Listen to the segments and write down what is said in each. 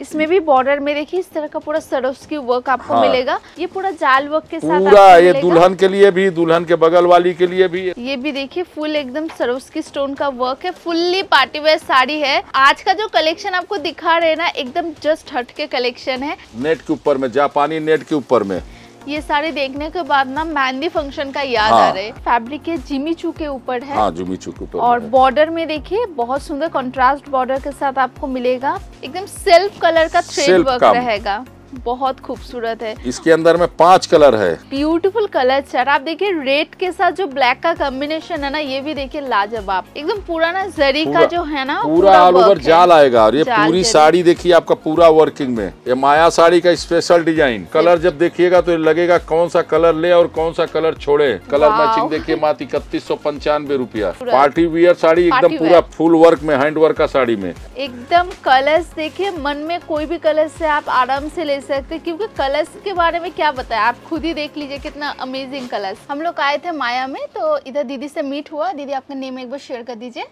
इसमें भी बॉर्डर में देखिए इस तरह का पूरा सरोस की वर्क आपको हाँ। मिलेगा ये पूरा जाल वर्क के साथ ये दुल्हन के लिए भी दुल्हन के बगल वाली के लिए भी ये भी देखिए फुल एकदम सरोस की स्टोन का वर्क है फुल्ली पार्टी वेयर साड़ी है आज का जो कलेक्शन आपको दिखा रहे ना एकदम जस्ट हट के कलेक्शन है नेट के ऊपर में जापानी नेट के ऊपर में ये सारे देखने के बाद ना मेहंदी फंक्शन का याद हाँ। आ रहा है फैब्रिक है जिमी चू के ऊपर है हाँ, जिमी चू के ऊपर और बॉर्डर में देखिए बहुत सुंदर कंट्रास्ट बॉर्डर के साथ आपको मिलेगा एकदम सेल्फ कलर का थ्रेड वर्क रहेगा बहुत खूबसूरत है इसके अंदर में पांच कलर है ब्यूटीफुल कलर सर आप देखिए रेड के साथ जो ब्लैक का कॉम्बिनेशन है ना ये भी देखिए लाजवाब एकदम पुराना जरी का जो है ना पूरा ऑल ओवर जाल आएगा और ये पूरी साड़ी देखिए आपका पूरा वर्किंग में ये माया साड़ी का स्पेशल डिजाइन कलर जब देखिएगा तो लगेगा कौन सा कलर ले और कौन सा कलर छोड़े कलर मैचिंग देखिए मात इकतीस सौ पंचानवे रूपया पार्टी वियर साड़ी एकदम पूरा फुल वर्क में हैंड वर्क का साड़ी में एकदम कलर्स देखिए मन में कोई भी कलर से आप आराम से ले सकते क्योंकि कलर्स के बारे में क्या बताया आप खुद ही देख लीजिए कितना अमेजिंग कलर्स हम लोग आए थे माया में तो इधर दीदी से मीट हुआ दीदी आपका नेम एक बार शेयर कर दीजिए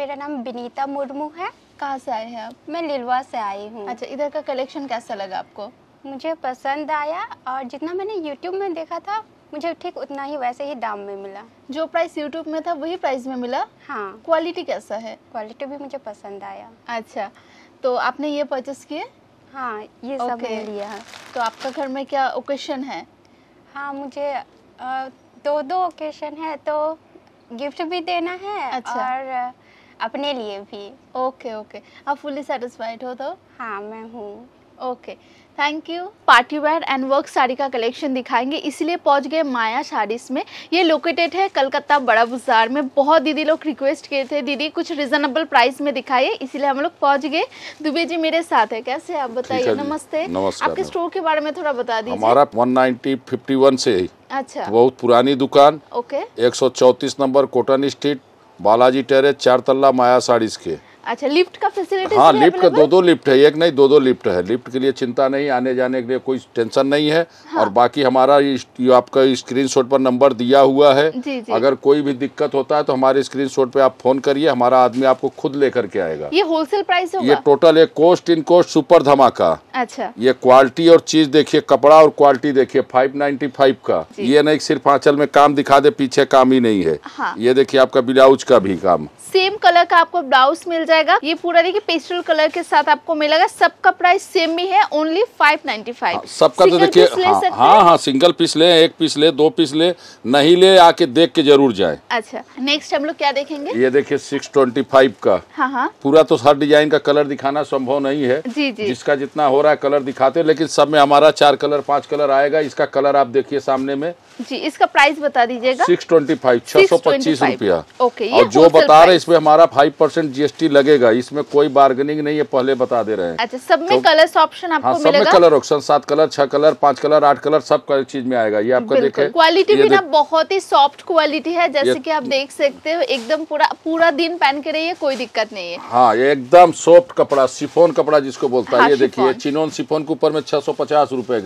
मेरा नाम विनीता मुर्मू है कहाँ से आए हैं आप मैं लिलवा से आई हूँ अच्छा इधर का कलेक्शन कैसा लगा आपको मुझे पसंद आया और जितना मैंने यूट्यूब में देखा था मुझे ठीक उतना ही वैसे ही दाम में मिला जो प्राइस यूट्यूब में था वही प्राइस में मिला हाँ क्वालिटी कैसा है क्वालिटी भी मुझे पसंद आया अच्छा तो आपने ये परचेस किए हाँ ये सब okay. लिया है तो आपका घर में क्या ओकेशन है हाँ मुझे दो दो ओकेशन है तो गिफ्ट भी देना है अच्छा। और अपने लिए भी ओके ओके आप फुली सेटिस्फाइड हो तो हाँ मैं हूँ okay thank you party wear and work sari का कलेक्शन दिखाएंगे इसलिए पहुंच गए माया साड़ीज़ में ये लोकेटेड है कलकत्ता बड़ा बाजार में बहुत दीदी लोग रिक्वेस्ट किए थे दीदी कुछ रिजनेबल प्राइस में दिखाइए इसीलिए हम लोग पहुंच गए दुबे जी मेरे साथ है कैसे आप बताइए नमस्ते आपके स्टोर के बारे में थोड़ा बता दीजिए हमारा वन नाइनटी से अच्छा बहुत पुरानी दुकान ओके एक नंबर कोटन स्ट्रीट बालाजी टेरेस चार तल्ला माया साड़ीज के अच्छा लिफ्ट का फैसिलिटी हाँ लिफ्ट का दो दो लिफ्ट है एक नहीं दो दो लिफ्ट है लिफ्ट के लिए चिंता नहीं आने जाने के लिए कोई टेंशन नहीं है हाँ। और बाकी हमारा ये आपका शॉट पर नंबर दिया हुआ है जी, जी। अगर कोई भी दिक्कत होता है तो हमारे स्क्रीन शॉट पर आप फोन करिए हमारा आदमी आपको खुद लेकर के आएगा ये होलसेल प्राइस ये टोटल एक कोस्ट इन कोस्ट सुपर धमाका अच्छा ये क्वालिटी और चीज देखिए कपड़ा और क्वालिटी देखिए फाइव का ये नहीं सिर्फ आंचल में काम दिखा दे पीछे काम ही नहीं है हाँ। ये देखिए आपका ब्लाउज का भी काम सेम कलर का आपको ब्लाउज मिल जाएगा ये पूरा देखिए पेस्टल कलर के साथ आपको मिलेगा सबका प्राइस सेम ही है ओनली फाइव नाइन्टी फाइव सबका तो देखिए हाँ, हाँ सिंगल पीस हाँ, ले एक पीस ले दो पीस ले नहीं ले आके देख के जरूर जाए अच्छा नेक्स्ट हम लोग क्या देखेंगे ये देखिए सिक्स ट्वेंटी फाइव का हाँ, हाँ। पूरा तो हर डिजाइन का कलर दिखाना संभव नहीं है जी जी जिसका जितना हो रहा है कलर दिखाते लेकिन सब में हमारा चार कलर पांच कलर आएगा इसका कलर आप देखिए सामने में जी इसका प्राइस बता दीजिएगा सिक्स ट्वेंटी फाइव छह सौ पच्चीस रूपया ओके जो बता रहे इस पे हमारा फाइव परसेंट जीएसटी लगेगा इसमें कोई बार्गेनिंग नहीं है पहले बता दे रहे हैं अच्छा सब में कलर तो- ऑप्शन आपको हाँ, सब मिलेगा? में कलर ऑप्शन सात कलर छह कलर पांच कलर आठ कलर सब कलर चीज में आएगा ये आपका देखे क्वालिटी भी ना बहुत ही सॉफ्ट क्वालिटी है जैसे की आप देख सकते हो एकदम पूरा पूरा दिन पहन के रहिए कोई दिक्कत नहीं है हाँ ये एकदम सॉफ्ट कपड़ा सिफोन कपड़ा जिसको बोलता है हाँ, ये देखिए चिनोन सिफोन के ऊपर में छह सौ पचास रूपए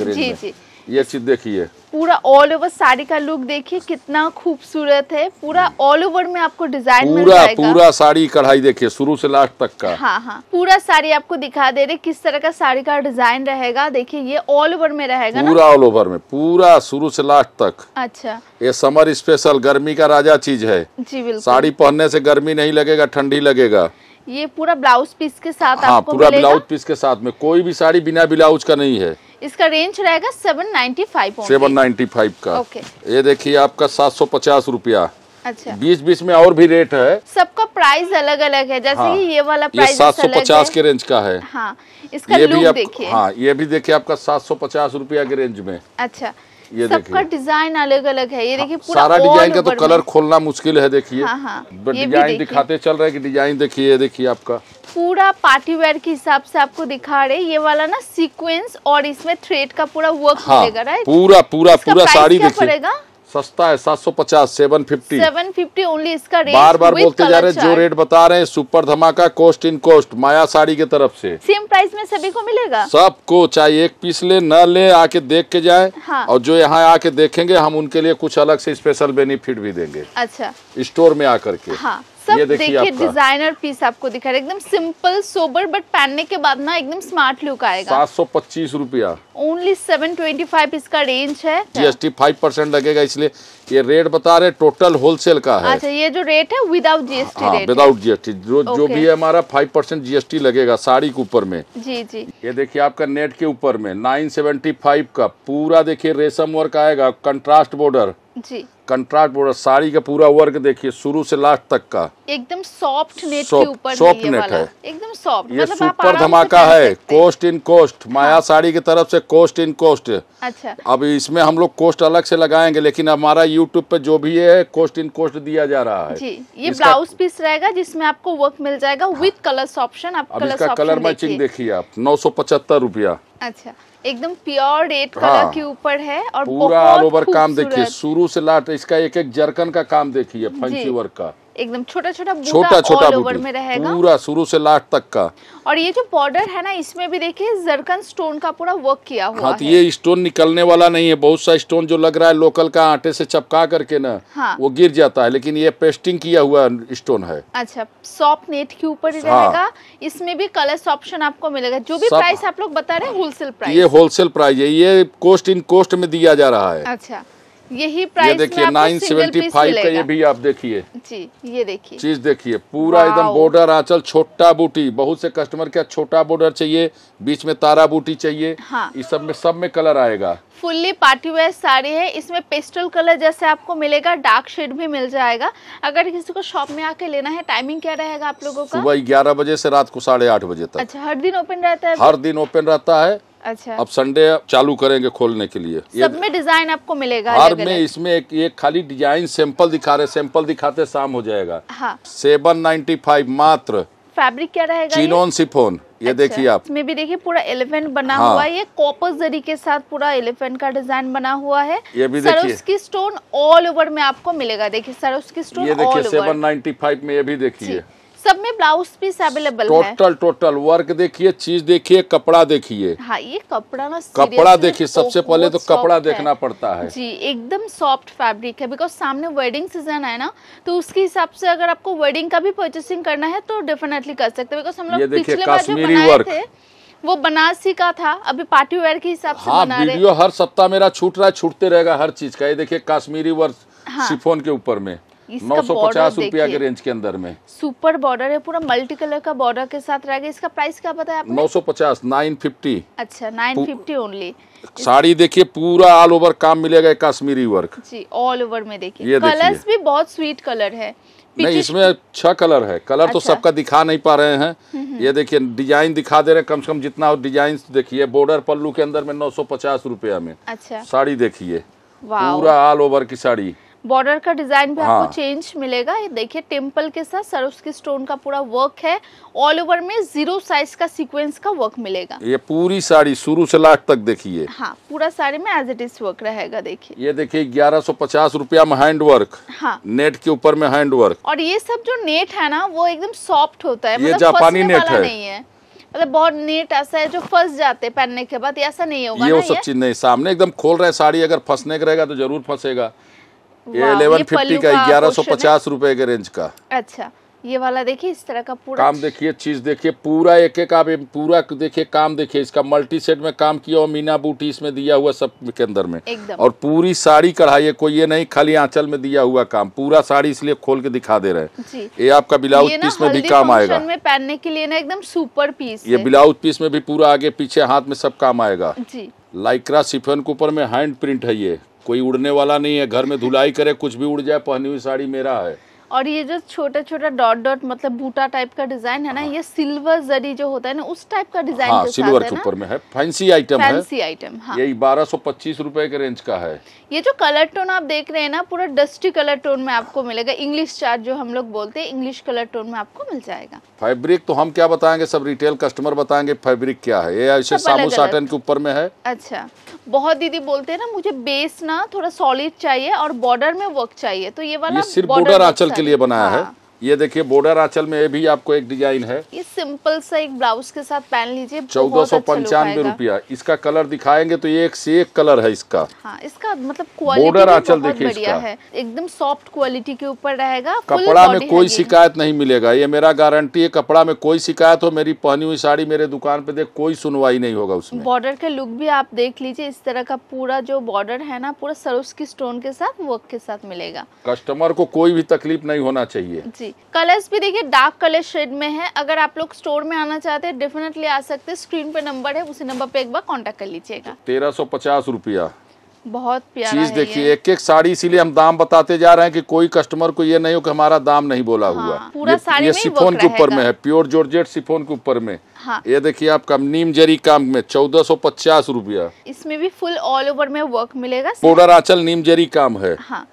ये चीज देखिए पूरा ऑल ओवर साड़ी का लुक देखिए कितना खूबसूरत है पूरा ऑल ओवर में आपको डिजाइन पूरा मिल जाएगा। पूरा साड़ी कढ़ाई देखिए शुरू से लास्ट तक का हाँ हाँ पूरा साड़ी आपको दिखा दे रहे किस तरह का साड़ी का डिजाइन रहेगा देखिए ये ऑल ओवर में रहेगा पूरा ऑल ओवर में पूरा शुरू से लास्ट तक अच्छा ये समर स्पेशल गर्मी का राजा चीज है जी बिल्कुल साड़ी पहनने से गर्मी नहीं लगेगा ठंडी लगेगा ये पूरा ब्लाउज पीस के साथ हाँ पूरा ब्लाउज पीस के साथ में कोई भी साड़ी बिना ब्लाउज का नहीं है इसका रेंज रहेगा seven ninety five seven ninety five का ये देखिए आपका सात सौ पचास रूपया अच्छा बीस बीस में और भी रेट है सबका प्राइस अलग अलग है जैसे हाँ, ये वाला प्राइस सात सौ पचास के रेंज का है हाँ, इसका ये भी देखिए हाँ ये भी देखिए आपका सात सौ पचास रूपया के रेंज में अच्छा ये सबका डिजाइन अलग अलग है ये हाँ, देखिए हाँ, सारा डिजाइन का तो कलर खोलना मुश्किल है देखिए हाँ, हाँ, डिजाइन दिखाते चल रहे की डिजाइन देखिए ये देखिए आपका पूरा पार्टी वेयर के हिसाब से आपको दिखा रहे ये वाला ना सीक्वेंस और इसमें थ्रेड का पूरा वर्क हाँ, राइट पूरा पूरा पूरा साड़ी पड़ेगा सस्ता है सात सौ पचास seven fifty seven fifty only इसका रेट बार बार बोलते जा रहे हैं जो रेट बता रहे हैं सुपर धमाका cost in cost Maya sari के तरफ से सेम प्राइस में सभी को मिलेगा सबको चाहे एक पीस ले न ले आके देख के जाए हाँ। और जो यहाँ आके देखेंगे हम उनके लिए कुछ अलग से स्पेशल बेनिफिट भी देंगे अच्छा स्टोर में आकर के हाँ। सब देखिए डिजाइनर पीस आपको दिखा रहे एकदम सिंपल सोबर बट पहनने के बाद ना एकदम स्मार्ट लुक आएगा सात सौ पच्चीस रूपया ओनली सेवन ट्वेंटी फाइव इसका रेंज है जीएसटी फाइव परसेंट लगेगा इसलिए ये रेट बता रहे टोटल होलसेल का है अच्छा ये जो रेट है विदाउट जीएसटी हाँ, विदाउट जीएसटी जो जो भी है हमारा फाइव परसेंट जीएसटी लगेगा साड़ी के ऊपर में जी जी ये देखिए आपका नेट के ऊपर में नाइन सेवेंटी फाइव का पूरा देखिए रेशम वर्क आएगा कंट्रास्ट बॉर्डर जी कंट्रास्ट बॉर्डर साड़ी का पूरा वर्क देखिए शुरू से लास्ट तक का एकदम सॉफ्ट नेट के ऊपर सॉफ्ट नेट है एकदम सॉफ्ट ये मतलब सुपर धमाका है cost in cost Maya sari की तरफ से कोस्ट इन कोस्ट अच्छा अब इसमें हम लोग कोस्ट अलग से लगाएंगे लेकिन हमारा यूट्यूब पे जो भी है कोस्ट इन कोस्ट दिया जा रहा है जी ये ब्लाउज पीस रहेगा जिसमें आपको वर्क मिल जाएगा विद कलर ऑप्शन आप कलर मैचिंग देखिए आप नौ सौ पचहत्तर रूपया अच्छा एकदम प्योर रेड हाँ, के ऊपर है और पूरा ऑल ओवर काम देखिए शुरू से लाट इसका एक एक जरकन का काम देखिए फंसी वर्क का एकदम छोटा छोटा छोटा छोटा ओवर में रहेगा पूरा शुरू से लास्ट तक का और ये जो बॉर्डर है ना इसमें भी देखिए जरकन स्टोन का पूरा वर्क किया हुआ हाँ, तो है ये स्टोन निकलने वाला नहीं है बहुत सा स्टोन जो लग रहा है लोकल का आटे से चपका करके ना हाँ। वो गिर जाता है लेकिन ये पेस्टिंग किया हुआ स्टोन है अच्छा सॉफ्ट नेट के ऊपर ही हाँ। रहेगा इसमें भी कलर्स ऑप्शन आपको मिलेगा जो भी प्राइस आप लोग बता रहे हैं होलसेल प्राइस ये होलसेल प्राइस है ये कोस्ट इन कोस्ट में दिया जा रहा है अच्छा यही प्राइस नाइन सेवेंटी फाइव का ये भी आप देखिए जी ये देखिए चीज देखिए पूरा एकदम बॉर्डर आंचल छोटा बूटी बहुत से कस्टमर क्या छोटा बॉर्डर चाहिए बीच में तारा बूटी चाहिए हाँ। इस सब में सब में कलर आएगा फुल्ली पार्टी वेयर साड़ी है इसमें पेस्टल कलर जैसे आपको मिलेगा डार्क शेड भी मिल जाएगा अगर किसी को शॉप में आके लेना है टाइमिंग क्या रहेगा आप लोगों का सुबह ग्यारह बजे से रात को साढ़े आठ बजे तक अच्छा हर दिन ओपन रहता है हर दिन ओपन रहता है अच्छा अब संडे चालू करेंगे खोलने के लिए सब में डिजाइन आपको मिलेगा हर में इसमें एक, एक खाली डिजाइन सैंपल दिखा रहे सैंपल दिखाते शाम हो जाएगा हाँ। सेवन नाइन्टी फाइव मात्र फैब्रिक क्या रहेगा चिनोन सिफोन ये अच्छा, देखिए आप इसमें भी देखिए पूरा एलिफेंट बना हाँ। हुआ है ये कॉपर जरी के साथ पूरा एलिफेंट का डिजाइन बना हुआ है ये भी देखिए की स्टोन ऑल ओवर में आपको मिलेगा देखिए सर उसकी स्टोन ये देखिए सेवन नाइन्टी फाइव में ये भी देखिए सब में blouse piece available total total work देखिए चीज देखिए कपड़ा देखिए हाँ ये कपड़ा ना कपड़ा देखिए सबसे पहले तो कपड़ा देखना पड़ता है जी एकदम सॉफ्ट फैब्रिक है बिकॉज सामने वेडिंग सीजन है ना तो उसके हिसाब से अगर आपको वेडिंग का भी परचेसिंग करना है तो डेफिनेटली कर सकते बिकॉज हम लोग पिछले कश्मीरी वर्क वो बनारसी का था अभी पार्टी वेयर के हिसाब से हाँ, बना वीडियो हर सप्ताह मेरा छूट रहा है छूटते रहेगा हर चीज का ये देखिए कश्मीरी वर्क हाँ, सिफोन के ऊपर में नौ सौ पचास रूपया के रेंज के अंदर में सुपर बॉर्डर है पूरा मल्टी कलर का बॉर्डर के साथ रहेगा इसका प्राइस क्या बताया नौ सौ पचास नाइन फिफ्टी अच्छा नाइन फिफ्टी ओनली साड़ी देखिए पूरा ऑल ओवर काम मिलेगा कश्मीरी वर्क जी ऑल ओवर में देखिए कलर्स भी बहुत स्वीट कलर है नहीं इसमें छह कलर है कलर तो अच्छा। तो सबका दिखा नहीं पा रहे हैं हम्म, हम्म। ये देखिए डिजाइन दिखा दे रहे हैं कम से कम जितना डिजाइन देखिए बॉर्डर पल्लू के अंदर में नौ सौ पचास रूपया में अच्छा साड़ी देखिए पूरा ऑल ओवर की साड़ी बॉर्डर का डिजाइन भी हाँ। आपको चेंज मिलेगा ये देखिए टेम्पल के साथ सरोस की स्टोन का पूरा वर्क है ऑल ओवर में जीरो साइज का सीक्वेंस का वर्क मिलेगा ये पूरी साड़ी शुरू से लाख तक देखिए हाँ पूरा साड़ी में एज इट इज वर्क रहेगा देखिए ये देखिए ग्यारह सौ पचास रूपया में हैंड वर्क हाँ नेट के ऊपर में हैंड वर्क और ये सब जो नेट है ना वो एकदम सॉफ्ट होता है ये मतलब जापानी नेट है नहीं है मतलब बहुत नेट ऐसा है जो फंस जाते पहनने के बाद ऐसा नहीं होगा ये वो सब चीज नहीं सामने एकदम खोल रहे साड़ी अगर फंसने का रहेगा तो जरूर फंसेगा ये इलेवन फिफ्टी का ग्यारह सौ पचास रूपए के रेंज का अच्छा ये वाला देखिए इस तरह का पूरा काम देखिए चीज देखिए पूरा एक एक आप पूरा देखिए काम देखिए इसका मल्टी सेट में काम किया और मीना बूटी इसमें दिया हुआ सब के अंदर में और पूरी साड़ी कढ़ाई है कोई ये नहीं खाली आंचल में दिया हुआ काम पूरा साड़ी इसलिए खोल के दिखा दे रहे हैं ये आपका ब्लाउज पीस में भी काम आएगा में पहनने के लिए ना एकदम सुपर पीस ये ब्लाउज पीस में भी पूरा आगे पीछे हाथ में सब काम आएगा लाइक्रा सिफन के ऊपर में हैंड प्रिंट है ये कोई उड़ने वाला नहीं है घर में धुलाई करे कुछ भी उड़ जाए पहनी हुई साड़ी मेरा है और ये जो छोटा छोटा डॉट डॉट मतलब बूटा टाइप का डिजाइन है ना हाँ। ये सिल्वर जरी जो होता है ना उस टाइप का डिजाइन हाँ, सिल्वर के ऊपर में है फैंसी आइटम फैंसी आइटम हाँ। ये बारह सौ पच्चीस रूपए के रेंज का है ये जो कलर टोन आप देख रहे हैं ना पूरा डस्टी कलर टोन में आपको मिलेगा इंग्लिश चार्ट जो हम लोग बोलते हैं इंग्लिश कलर टोन में आपको मिल जाएगा फैब्रिक तो हम क्या बताएंगे सब रिटेल कस्टमर बताएंगे फैब्रिक क्या है ये ऐसे साबू साटन के ऊपर में है अच्छा बहुत दीदी बोलते हैं ना मुझे बेस ना थोड़ा सॉलिड चाहिए और बॉर्डर में वर्क चाहिए तो ये वाला सिर्फ बॉर्डर आंचल के लिए बनाया है हाँ। ये देखिए बॉर्डर आंचल में ये भी आपको एक डिजाइन है ये सिंपल सा एक ब्लाउज के साथ पहन लीजिए अच्छा चौदह सौ पंचानवे रूपया इसका कलर दिखाएंगे तो ये एक से एक कलर है इसका हाँ, इसका मतलब बॉर्डर आंचल देखिए बढ़िया है एकदम सॉफ्ट क्वालिटी के ऊपर रहेगा कपड़ा में कोई शिकायत नहीं मिलेगा ये मेरा गारंटी है कपड़ा में कोई शिकायत हो मेरी पहनी हुई साड़ी मेरे दुकान पे देख कोई सुनवाई नहीं होगा उसमें बॉर्डर का लुक भी आप देख लीजिए इस तरह का पूरा जो बॉर्डर है ना पूरा सरोस की स्टोन के साथ वर्क के साथ मिलेगा कस्टमर को कोई भी तकलीफ नहीं होना चाहिए जी जी कलर्स भी देखिए डार्क कलर शेड में है अगर आप लोग स्टोर में आना चाहते हैं डेफिनेटली आ सकते हैं स्क्रीन पे नंबर है उसी नंबर पे एक बार कांटेक्ट कर लीजिएगा तेरह सौ पचास रुपया बहुत प्यारा चीज देखिए एक एक साड़ी इसीलिए हम दाम बताते जा रहे हैं कि कोई कस्टमर को ये नहीं हो कि हमारा दाम नहीं बोला हाँ, हुआ पूरा ये, साड़ी ये सिफोन के ऊपर में है प्योर जॉर्जेट सिफोन के ऊपर में हाँ। ये देखिए आपका नीम जरी काम में चौदह सौ पचास रूपया इसमें भी फुल ऑल ओवर में वर्क मिलेगा बॉर्डर आंचल नीम जरी काम है हाँ।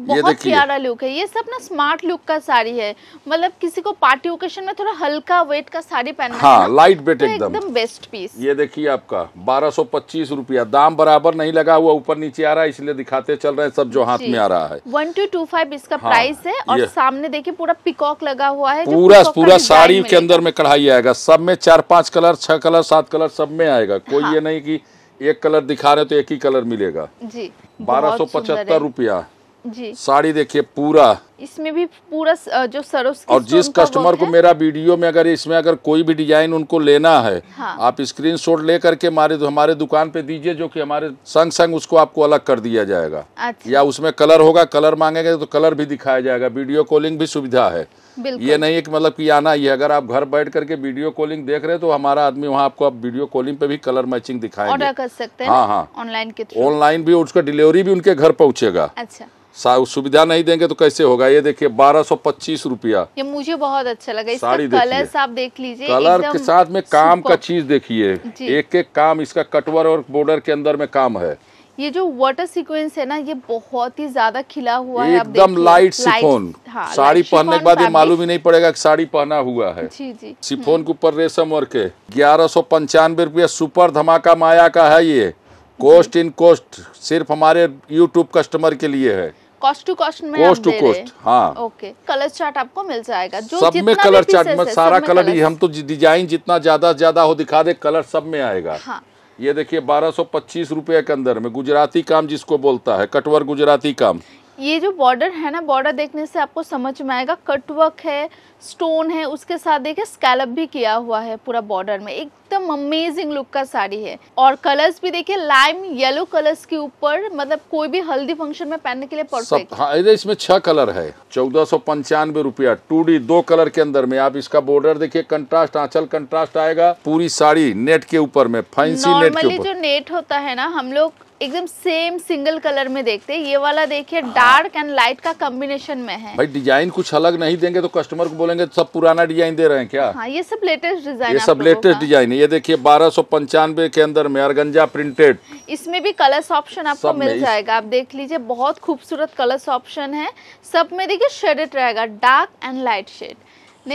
बहुत प्यारा लुक है ये सब ना स्मार्ट लुक का साड़ी है मतलब किसी को पार्टी ओकेशन में थोड़ा हल्का वेट का साड़ी पहनना हाँ लाइट वेट तो एकदम एकदम बेस्ट पीस ये देखिए आपका बारह सौ पच्चीस रूपया दाम बराबर नहीं लगा हुआ ऊपर नीचे आ रहा है इसलिए दिखाते चल रहे हैं सब जो हाथ में आ रहा है वन टू टू फाइव इसका प्राइस हाँ, है और सामने देखिए पूरा पिकॉक लगा हुआ है पूरा पूरा साड़ी के अंदर में कढ़ाई आएगा सब में चार पाँच कलर छह कलर सात कलर सब में आएगा कोई हाँ। ये नहीं की एक कलर दिखा रहे तो एक ही कलर मिलेगा जी बारह सौ पचहत्तर रूपया जी साड़ी देखिए पूरा इसमें भी पूरा जो सरोस और जिस कस्टमर को मेरा वीडियो में अगर इसमें अगर कोई भी डिजाइन उनको लेना है हाँ। आप स्क्रीन शॉट ले करके हमारे तो हमारे दुकान पे दीजिए जो कि हमारे संग संग उसको आपको अलग कर दिया जाएगा अच्छा। या उसमें कलर होगा कलर मांगेंगे तो कलर भी दिखाया जाएगा वीडियो कॉलिंग भी सुविधा है ये नहीं है कि मतलब की आना ही अगर आप घर बैठ करके वीडियो कॉलिंग देख रहे हैं तो हमारा आदमी वहाँ आपको आप वीडियो कॉलिंग पे भी कलर मैचिंग दिखाएंगे ऑर्डर कर सकते हैं हाँ हाँ ऑनलाइन के ऑनलाइन भी उसका डिलीवरी भी उनके घर पहुँचेगा अच्छा सुविधा नहीं देंगे तो कैसे होगा ये देखिए बारह सौ पच्चीस रुपया ये मुझे बहुत अच्छा लगा इसका कलर आप देख लीजिए कलर के साथ में काम का चीज देखिए एक एक काम इसका कटवर और बॉर्डर के अंदर में काम है ये जो वाटर सीक्वेंस है ना ये बहुत ही ज्यादा खिला हुआ है एकदम लाइट हाँ, सिफोन साड़ी पहनने के बाद ये मालूम ही नहीं पड़ेगा कि साड़ी पहना हुआ है जी जी सिफोन हम्म। के ऊपर रेशम वर्क के ग्यारह सौ पंचानवे रूपया सुपर धमाका माया का है ये कोस्ट इन कोस्ट सिर्फ हमारे यूट्यूब कस्टमर के लिए है कॉस्ट टू कॉस्ट में कॉस्ट टू कॉस्ट हाँ ओके कलर चार्ट आपको मिल जाएगा जो सब में कलर चार्ट में सारा कलर ही हम तो डिजाइन जितना ज्यादा ज्यादा हो दिखा दे कलर सब में आएगा हाँ। ये देखिए बारह सौ पच्चीस रुपये के अंदर में गुजराती काम जिसको बोलता है कटवर गुजराती काम ये जो बॉर्डर है ना बॉर्डर देखने से आपको समझ में आएगा कटवर्क है स्टोन है उसके साथ देखिए स्कैलप भी किया हुआ है पूरा बॉर्डर में एक एकदम अमेजिंग लुक का साड़ी है और कलर्स भी देखिए लाइम येलो कलर्स के ऊपर मतलब कोई भी हल्दी फंक्शन में पहनने के लिए परफेक्ट हाँ इसमें छह कलर है चौदह सौ पंचानवे रूपया टू डी दो कलर के अंदर में आप इसका बॉर्डर देखिए कंट्रास्ट आंचल कंट्रास्ट आएगा पूरी साड़ी नेट के ऊपर में फैंसी नेट के जो नेट होता है ना हम लोग एकदम सेम सिंगल कलर में देखते हैं ये वाला देखिए डार्क एंड लाइट का कॉम्बिनेशन में है भाई डिजाइन कुछ अलग नहीं देंगे तो कस्टमर को बोलेंगे सब पुराना डिजाइन दे रहे हैं क्या हाँ ये सब लेटेस्ट डिजाइन ये सब लेटेस्ट डिजाइन है ये देखिए बारह सौ पंचानवे के अंदर में अरगंजा प्रिंटेड इसमें भी कलर्स ऑप्शन आपको मिल जाएगा आप देख लीजिए बहुत खूबसूरत कलर्स ऑप्शन है सब में देखिए शेडेड रहेगा dark and light shade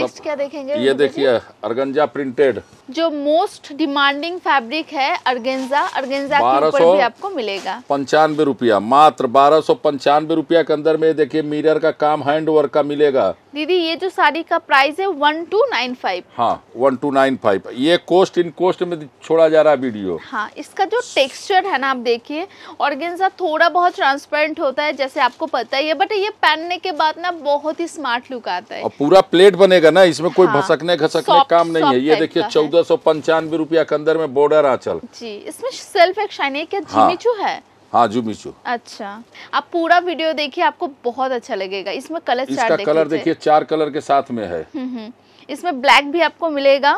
next क्या देखेंगे ये देखिए अरगंजा प्रिंटेड जो मोस्ट डिमांडिंग फैब्रिक है अर्गेंजा अर्गेंजा के ऊपर भी आपको मिलेगा पंचानवे रुपया मात्र बारह सौ पंचानवे रुपया के अंदर में देखिए मिरर का काम हैंड वर्क का मिलेगा दीदी ये जो साड़ी का प्राइस है वन टू नाइन फाइव हाँ वन टू नाइन फाइव ये कोस्ट इन कोस्ट में छोड़ा जा रहा है वीडियो हाँ इसका जो टेक्सचर है ना आप देखिए और थोड़ा बहुत ट्रांसपेरेंट होता है जैसे आपको पता ही है बट ये पहनने के बाद ना बहुत ही स्मार्ट लुक आता है और पूरा प्लेट बनेगा ना इसमें कोई हाँ, भसकने घसकने काम नहीं है ये देखिए चौदह चौदह सौ पंचानवे रूपया के अंदर में बॉर्डर आंचल जी इसमें सेल्फ एक शाइनिंग क्या हाँ। है हाँ जुमिचू अच्छा आप पूरा वीडियो देखिए आपको बहुत अच्छा लगेगा इसमें कलर इसका कलर देखिए चार कलर के साथ में है हम्म, हम्म। इसमें ब्लैक भी आपको मिलेगा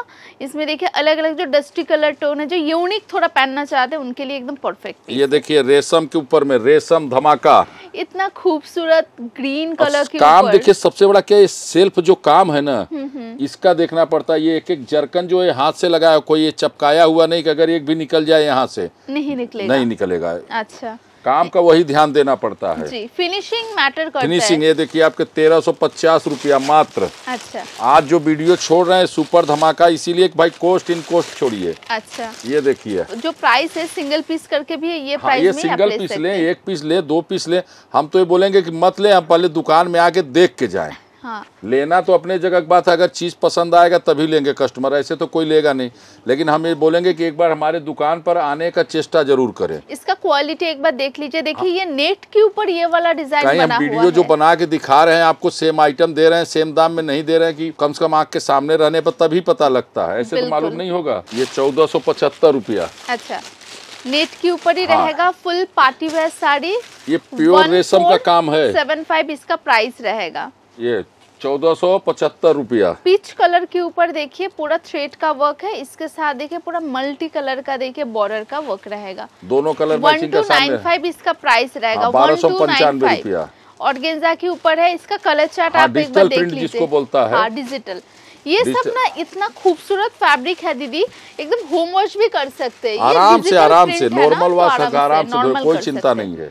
इसमें देखिए अलग अलग जो डस्टी कलर टोन है जो यूनिक थोड़ा पहनना चाहते हैं उनके लिए एकदम परफेक्ट ये देखिए रेशम के ऊपर में रेशम धमाका इतना खूबसूरत ग्रीन कलर के काम देखिए सबसे बड़ा क्या सेल्फ जो काम है ना हम्म, हम्म। इसका देखना पड़ता है ये एक एक जरकन जो है हाथ से लगाया कोई ये चपकाया हुआ नहीं कि अगर एक भी निकल जाए यहाँ से नहीं निकले नहीं निकलेगा अच्छा काम का वही ध्यान देना पड़ता है जी फिनिशिंग मैटर करता फिनिशिंग ये देखिए आपके तेरह सौ पचास रुपया मात्र अच्छा आज जो वीडियो छोड़ रहे हैं सुपर धमाका इसीलिए भाई कोस्ट इन कोस्ट छोड़िए अच्छा ये देखिए जो प्राइस है सिंगल पीस करके भी ये हाँ, ये सिंगल पीस ले एक पीस ले दो पीस ले हम तो ये बोलेंगे की मत ले हम पहले दुकान में आके देख के जाए हाँ। लेना तो अपने जगह की बात है अगर चीज़ पसंद आएगा तभी लेंगे कस्टमर ऐसे तो कोई लेगा नहीं लेकिन हम ये बोलेंगे कि एक बार हमारे दुकान पर आने का चेष्टा जरूर करें इसका क्वालिटी एक बार देख लीजिए देखिए हाँ। ये नेट के ऊपर ये वाला डिजाइन बना हम वीडियो जो बना के दिखा रहे हैं आपको सेम आइटम दे रहे हैं सेम दाम में नहीं दे रहे हैं की कम से कम आँख के सामने रहने पर तभी पता लगता है ऐसे तो मालूम नहीं होगा ये चौदह सौ पचहत्तर अच्छा नेट के ऊपर ही हाँ। रहेगा फुल पार्टी वेयर साड़ी ये प्योर रेशम का काम है सेवन फाइव इसका प्राइस रहेगा ये चौदह सौ पचहत्तर रुपया पीच कलर के ऊपर देखिए पूरा थ्रेड का वर्क है इसके साथ देखिए पूरा मल्टी कलर का देखिए बॉर्डर का वर्क रहेगा दोनों colour one two nine five इसका प्राइस रहेगा हाँ, बारह सौ पंचानवे रूपया और गेंजा के ऊपर है इसका कलर चार्ट हाँ, आप एक बार देख लीजिए बोलता है डिजिटल हाँ, ये सब ना इतना खूबसूरत फैब्रिक है दीदी एकदम होम वॉश भी कर सकते हैं आराम तो से आराम से नॉर्मल वॉश आराम से कोई चिंता नहीं है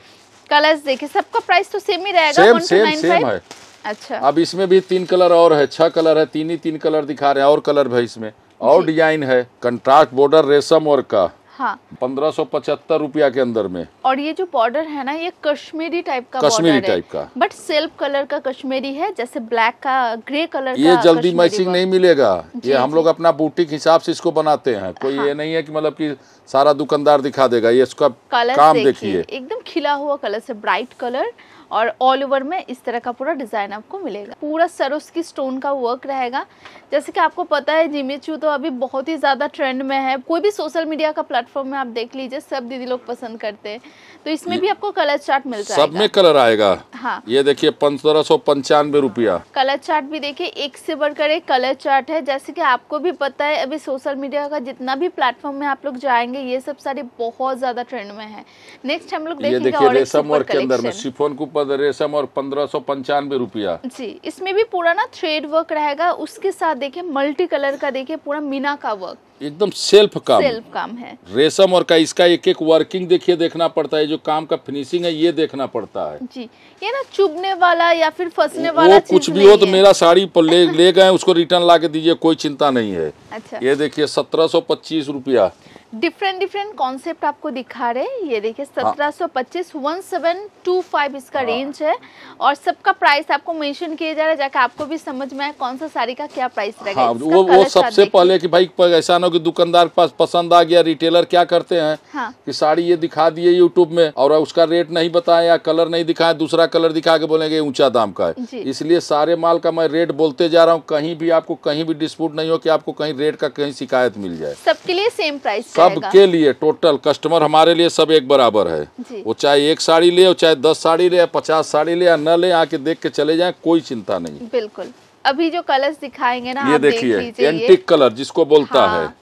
कलर्स देखिए सबका प्राइस तो सेम ही रहेगा सेम सेम सेम है अच्छा अब इसमें भी तीन कलर और है छह कलर है तीन ही तीन कलर दिखा रहे हैं और कलर भाई इसमें और डिजाइन है कंट्रास्ट बॉर्डर रेशम और का हाँ। पंद्रह सौ पचहत्तर रूपया के अंदर में और ये जो बॉर्डर है ना ये कश्मीरी टाइप का कश्मीरी टाइप का बट सेल्फ कलर का कश्मीरी है जैसे ब्लैक का ग्रे कलर ये का जल्दी मैचिंग नहीं मिलेगा ये हम लोग अपना के हिसाब से इसको बनाते हैं कोई हाँ। ये नहीं है कि मतलब कि सारा दुकानदार दिखा देगा ये इसका काम देखिए एकदम खिला हुआ कलर से ब्राइट कलर और ऑल ओवर में इस तरह का पूरा डिज़ाइन आपको मिलेगा पूरा सरोस की स्टोन का वर्क रहेगा जैसे कि आपको पता है जिमेचू तो अभी बहुत ही ज़्यादा ट्रेंड में है कोई भी सोशल मीडिया का प्लेटफॉर्म में आप देख लीजिए सब दीदी लोग पसंद करते हैं तो इसमें भी आपको कलर चार्ट मिल जाएगा सब में कलर आएगा हाँ ये देखिए पंद्रह सौ पंचानवे रुपया कलर हाँ। चार्ट भी देखिए एक से बढ़कर एक कलर चार्ट है जैसे कि आपको भी पता है अभी सोशल मीडिया का जितना भी प्लेटफॉर्म में आप लोग जाएंगे ये सब सारे बहुत ज्यादा ट्रेंड में है नेक्स्ट हम लोग देखिए रेशम वर्क के अंदर में शिफोन के ऊपर पर रेशम और पंद्रह सौ पंचानवे रूपया जी इसमें भी पूरा ना थ्रेड वर्क रहेगा उसके साथ देखे मल्टी कलर का देखे पूरा मीना का वर्क एकदम सेल्फ काम सेल्फ काम है रेशम और का इसका एक एक वर्किंग देखिए देखना पड़ता है जो काम का फिनिशिंग है ये देखना पड़ता है जी ये ना चुभने वाला या फिर फंसने वाला कुछ भी हो तो मेरा साड़ी पर ले ले गए उसको रिटर्न ला के दीजिए कोई चिंता नहीं है अच्छा ये देखिए सत्रह सौ पच्चीस रूपया डिफरेंट डिफरेंट कॉन्सेप्ट आपको दिखा रहे हैं ये देखिए हाँ। सत्रह सौ पच्चीस वन सेवन टू फाइव इसका रेंज हाँ। है और सबका प्राइस आपको मेंशन किया जा रहा है जाके आपको भी समझ में आए कौन सा साड़ी का क्या प्राइस रहेगा हाँ, वो वो सबसे पहले कि भाई ऐसा ना हो कि दुकानदार के पास पसंद आ गया रिटेलर क्या करते हैं हाँ। कि साड़ी ये दिखा दिए यूट्यूब में और उसका रेट नहीं बताए या कलर नहीं दिखाए दूसरा कलर दिखा के बोलेंगे ऊंचा दाम का है इसलिए सारे माल का मैं रेट बोलते जा रहा हूँ कहीं भी आपको कहीं भी डिस्प्यूट नहीं हो की आपको कहीं रेट का कहीं शिकायत मिल जाए सबके लिए सेम प्राइस सबके लिए टोटल कस्टमर हमारे लिए सब एक बराबर है वो चाहे एक साड़ी ले चाहे दस साड़ी ले पचास साड़ी ले या न ले आके देख के चले जाए कोई चिंता नहीं बिल्कुल अभी जो कलर्स दिखाएंगे ना ये देखिए एंटिक कलर जिसको बोलता हाँ। है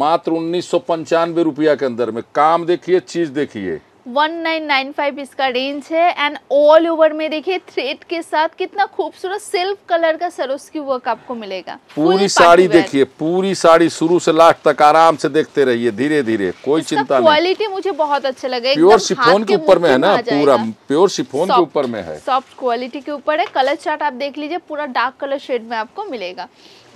मात्र उन्नीस सौ पंचानवे रुपया के अंदर में काम देखिए चीज देखिए 1995 इसका रेंज है एंड ऑल ओवर में देखिए थ्रेड के साथ कितना खूबसूरत सिल्क कलर का सरोस की वर्क आपको मिलेगा पूरी साड़ी देखिए पूरी साड़ी शुरू से लास्ट तक आराम से देखते रहिए धीरे धीरे कोई चिंता नहीं क्वालिटी मुझे बहुत अच्छा लगा प्योर सिफोन के ऊपर में है ना पूरा प्योर सिफोन के ऊपर में है सॉफ्ट क्वालिटी के ऊपर है कलर चार्ट आप देख लीजिए पूरा डार्क कलर शेड में आपको मिलेगा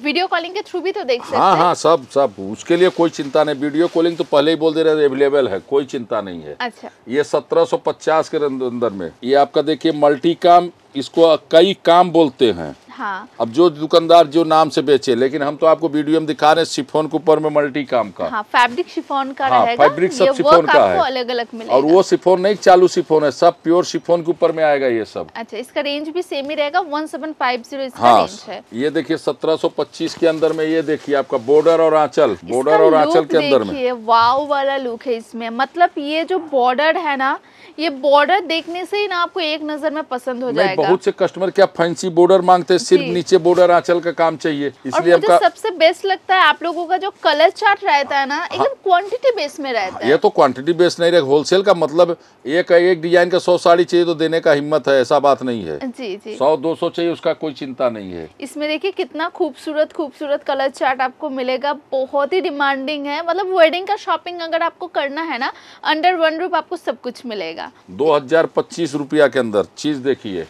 वीडियो कॉलिंग के थ्रू भी तो देख सकते हाँ हाँ सब सब उसके लिए कोई चिंता नहीं वीडियो कॉलिंग तो पहले ही बोल दे रहे अवेलेबल है कोई चिंता नहीं है अच्छा ये 1750 के अंदर में ये आपका देखिए मल्टी काम इसको कई काम बोलते हैं हाँ। अब जो दुकानदार जो नाम से बेचे लेकिन हम तो आपको वीडियो में दिखा रहे हैं शिफोन के ऊपर में मल्टी काम का हाँ, फैब्रिक शिफोन का हाँ, फैब्रिक सब शिफोन का है अलग अलग मिलेगा और वो शिफोन नहीं चालू शिफोन है सब प्योर शिफोन के ऊपर में आएगा ये सब अच्छा इसका रेंज भी सेम ही रहेगा वन सेवन फाइव जीरो ये देखिए सत्रह सौ पच्चीस के अंदर में ये देखिए आपका बॉर्डर और आंचल बॉर्डर और आंचल के अंदर में वाव वाला लुक है इसमें मतलब ये जो बॉर्डर है ना ये बॉर्डर देखने से ही ना आपको एक नजर में पसंद हो जाएगा बहुत से कस्टमर क्या फैंसी बॉर्डर मांगते हैं सिर्फ नीचे बॉर्डर आंचल का काम चाहिए इसलिए और मुझे सबसे बेस्ट लगता है आप लोगों का जो कलर चार्ट रहता है ना हाँ। एकदम क्वांटिटी बेस में रहता है ये तो क्वान्टिटी बेस नहीं रहे होलसेल का मतलब एक एक डिजाइन का सौ साड़ी चाहिए तो देने का हिम्मत है ऐसा बात नहीं है जी जी सौ दो सौ चाहिए उसका कोई चिंता नहीं है इसमें देखिए कितना खूबसूरत खूबसूरत कलर चार्ट आपको मिलेगा बहुत ही डिमांडिंग है मतलब वेडिंग का शॉपिंग अगर आपको करना है ना अंडर वन रूप आपको सब कुछ मिलेगा अच्छा दो हजार पच्चीस रूपया के अंदर चीज देखिए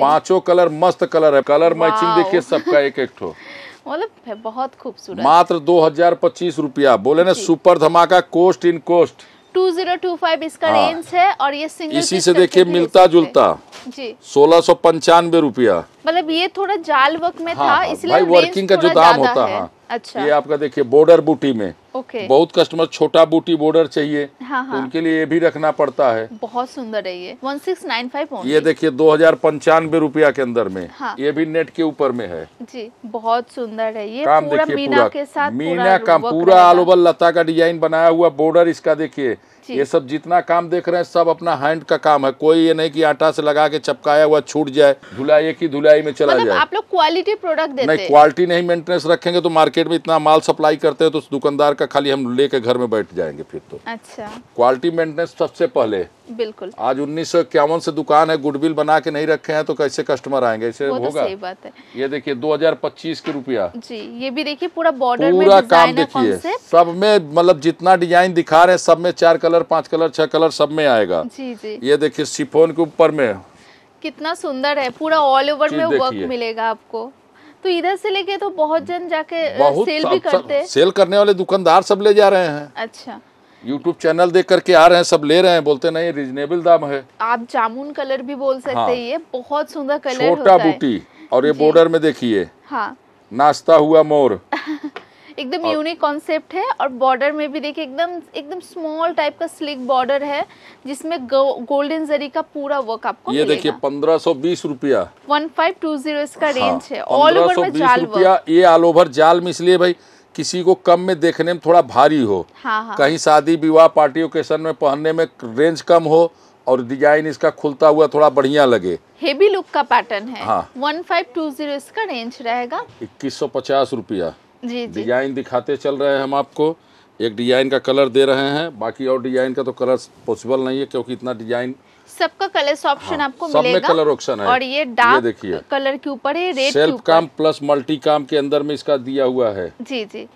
पांचों कलर मस्त कलर है कलर मैचिंग देखिए सबका एक एक ठो मतलब बहुत खूबसूरत मात्र दो हजार पच्चीस रूपया बोले ना सुपर धमाका कोस्ट इन कोस्ट 2025 इसका हाँ। है और ये सिंगल इसी से देखिए मिलता जुलता जी सोलह सौ पंचानवे रूपया मतलब ये थोड़ा जाल वक्त में हाँ, था हाँ। इसलिए वर्किंग का जो दाम होता है हाँ। अच्छा ये आपका देखिए बॉर्डर बूटी में ओके बहुत कस्टमर छोटा बूटी बॉर्डर चाहिए हाँ तो हाँ। उनके लिए ये भी रखना पड़ता है बहुत सुंदर है ये वन सिक्स नाइन फाइव ये देखिए दो हजार पंचानवे रूपया के अंदर में हाँ। ये भी नेट के ऊपर में है जी बहुत सुंदर है ये काम देखिए पूरा मीना काम पूरा आलोबल लता का डिजाइन बनाया हुआ बॉर्डर इसका देखिए ये सब जितना काम देख रहे हैं सब अपना हैंड का काम है कोई ये नहीं कि आटा से लगा के चपकाया हुआ छूट जाए धुलाई एक ही धुलाई में चला मतलब जाए आप लोग क्वालिटी प्रोडक्ट देते नहीं क्वालिटी नहीं मेंटेनेंस रखेंगे तो मार्केट में इतना माल सप्लाई करते हैं तो दुकानदार का खाली हम लेके घर में बैठ जाएंगे फिर तो अच्छा क्वालिटी मेंटेनेंस सबसे पहले बिल्कुल आज उन्नीस से दुकान है गुडविल बना के नहीं रखे हैं तो कैसे कस्टमर आएंगे ऐसे तो होगा सही बात है ये देखिए 2025 के रुपया जी ये भी देखिए पूरा बॉर्डर पूरा काम देखिए सब में मतलब जितना डिजाइन दिखा रहे हैं सब में चार कलर कलर पांच कलर छह कलर सब में आएगा जी जी ये देखिए सिफोन के ऊपर में कितना सुंदर है पूरा ऑल ओवर में वर्क मिलेगा आपको तो इधर से लेके तो बहुत जन जाके बहुत सेल भी करते हैं सेल करने वाले दुकानदार सब ले जा रहे हैं अच्छा YouTube चैनल देख करके आ रहे हैं सब ले रहे हैं बोलते नहीं रिजनेबल दाम है आप जामुन कलर भी बोल सकते हैं हाँ। ये बहुत सुंदर कलर छोटा बूटी और ये बॉर्डर में देखिए हाँ। नाश्ता हुआ मोर एकदम यूनिक कॉन्सेप्ट है और बॉर्डर में भी देखिए एकदम एकदम स्मॉल टाइप का स्लिक बॉर्डर है जिसमें गोल्डन जरी का पूरा वर्क आपको ये देखिए पंद्रह सौ बीस रूपया वन फाइव टू जीरो इसका रेंज हाँ, है ऑल ओवर जाल जाल ये ऑल ओवर जाल में इसलिए भाई किसी को कम में देखने में थोड़ा भारी हो हाँ हाँ। कहीं शादी विवाह पार्टी ओकेशन में पहनने में रेंज कम हो और डिजाइन इसका खुलता हुआ थोड़ा बढ़िया लगे हेवी लुक का पैटर्न है वन फाइव टू जीरो इसका रेंज रहेगा इक्कीस सौ पचास रूपया डिजाइन दिखाते चल रहे हैं हम आपको एक डिजाइन का कलर दे रहे हैं बाकी और डिजाइन का तो कलर पॉसिबल नहीं है क्योंकि इतना डिजाइन सबका कलर ऑप्शन हाँ, आपको सब मिलेगा कलर ऑप्शन है और ये डार्क देखिए कलर के ऊपर है रेड सेल्फ काम प्लस मल्टी काम के अंदर में इसका दिया हुआ है जी जी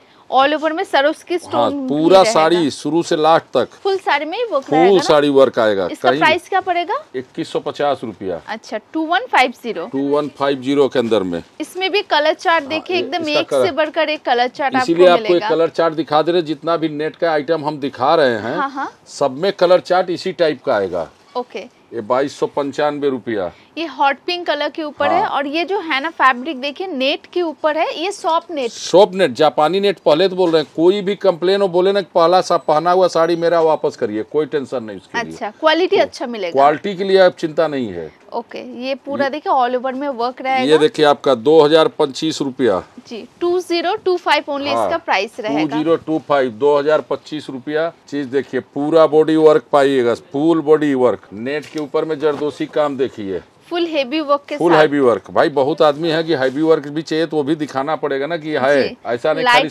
ऑल ओवर में सरोस की स्टोन हाँ, पूरा साड़ी शुरू से लास्ट तक फुल साड़ी में वो फुल साड़ी वर्क आएगा इसका प्राइस क्या पड़ेगा इक्कीस सौ पचास रूपया अच्छा two one five zero two one five zero के अंदर में इसमें भी कलर चार्ट हाँ, देखिए एकदम एक से बढ़कर एक कलर चार्ट इसीलिए आपको एक कलर चार्ट दिखा दे रहे जितना भी नेट का आइटम हम दिखा रहे हैं हाँ, हाँ। सब में कलर चार्ट इसी टाइप का आएगा ओके ये बाईस सौ पंचानवे रुपया ये हॉट पिंक कलर के ऊपर हाँ। है और ये जो है ना फैब्रिक देखिए नेट के ऊपर है ये सॉप नेट सॉप नेट जापानी नेट पहले तो बोल रहे हैं कोई भी कम्प्लेन हो बोले ना पहला सा पहना हुआ साड़ी मेरा वापस करिए कोई टेंशन नहीं उसके अच्छा क्वालिटी तो, अच्छा मिलेगा क्वालिटी के लिए आप चिंता नहीं है ओके ये पूरा देखिए ऑल ओवर में वर्क रहेगा ये देखिए आपका दो हजार पच्चीस रूपया जी two zero two five only इसका प्राइस रहेगा जीरो टू फाइव दो हजार पच्चीस रूपया चीज देखिए पूरा बॉडी वर्क पाइएगा फुल बॉडी वर्क नेट के ऊपर में जरदोसी काम देखिए फुल हैवी वर्क के फुल हेवी वर्क भाई बहुत आदमी है कि हैवी वर्क भी चाहिए तो वो भी दिखाना पड़ेगा ना कि है ऐसा नहीं खाली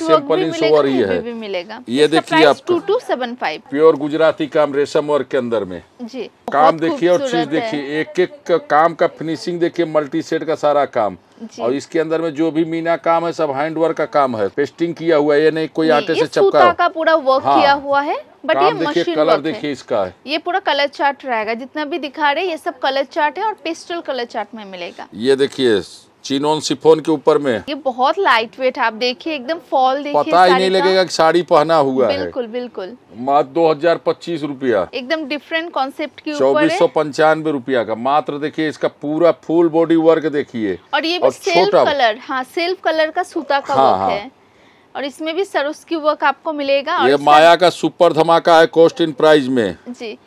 सिंपल ही है भी मिलेगा ये देखिए आप two two seven five pure Gujarati काम रेशम वर्क के अंदर में जी काम देखिए और चीज देखिए एक एक काम का फिनिशिंग देखिए मल्टी सेट का सारा काम और इसके अंदर में जो भी मीना काम है सब हैंड वर्क का काम है पेस्टिंग किया हुआ है ये नहीं कोई आटे से चपका का पूरा वर्क हाँ। किया हुआ है बट ये मशीन कलर देखिए इसका है ये पूरा कलर चार्ट रहेगा जितना भी दिखा रहे ये सब कलर चार्ट है और पेस्टल कलर चार्ट में मिलेगा ये देखिए चिनोन सिफोन के ऊपर में ये बहुत लाइट वेट आप देखिए एकदम फॉल देखिए पता ही नहीं तो- लगेगा कि साड़ी पहना हुआ बिल्कुल, है बिल्कुल बिल्कुल मात्र दो हजार पच्चीस रूपया एकदम डिफरेंट कॉन्सेप्ट की चौबीस सौ पंचानवे रूपया का मात्र देखिए इसका पूरा फुल बॉडी वर्क देखिए और ये भी और सेल्फ कलर हाँ सेल्फ कलर का सूता का हाँ, वर्क हाँ, है और इसमें भी सरोस की वर्क आपको मिलेगा ये माया का सुपर धमाका है कॉस्ट इन प्राइस में जी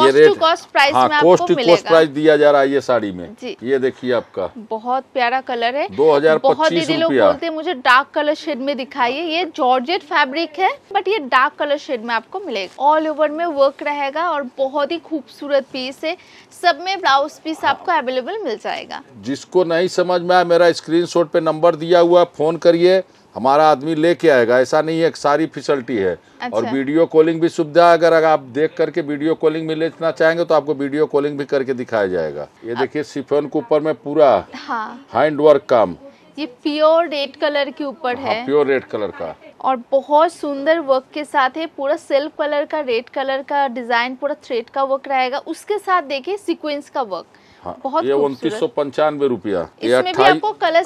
ये रेट कॉस्ट प्राइस हाँ, में आपको मिलेगा प्राइस दिया जा रहा है ये साड़ी में जी ये देखिए आपका बहुत प्यारा कलर है दो हजार बहुत दीदी लोग बोलते हैं मुझे डार्क कलर शेड में दिखाइए ये जॉर्जेट फैब्रिक है बट ये डार्क कलर शेड में आपको मिलेगा ऑल ओवर में वर्क रहेगा और बहुत ही खूबसूरत पीस है सब में ब्लाउज पीस आपको अवेलेबल मिल जाएगा जिसको नहीं समझ में आया मेरा स्क्रीन पे नंबर दिया हुआ फोन करिए हमारा आदमी लेके आएगा ऐसा नहीं है सारी फैसिलिटी है अच्छा। और वीडियो कॉलिंग भी सुविधा है अगर आप देख करके वीडियो कॉलिंग में लेना चाहेंगे तो आपको वीडियो कॉलिंग भी करके दिखाया जाएगा ये देखिए सिफोन के ऊपर में पूरा हाँ। हैंड वर्क काम ये प्योर रेड कलर के ऊपर हाँ, है प्योर रेड कलर का और बहुत सुंदर वर्क के साथ है पूरा सेल्फ कलर का रेड कलर का डिजाइन पूरा थ्रेड का वर्क रहेगा उसके साथ देखिए सीक्वेंस का वर्क हाँ, बहुत ये उन्तीस सौ पंचानवे रूपया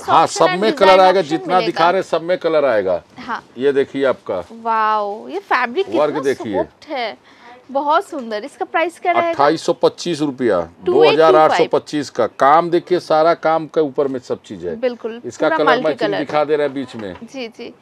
हाँ सब में कलर आएगा जितना दिखा रहे सब में कलर आएगा हाँ ये देखिए आपका वाओ ये फैब्रिक वर्क देखिए बहुत सुंदर इसका प्राइस क्या अट्ठाईस सौ पच्चीस रूपया दो हजार आठ सौ पच्चीस का काम देखिए सारा काम के ऊपर में सब चीज है बिल्कुल इसका कलर दिखा दे रहा है बीच में जी जी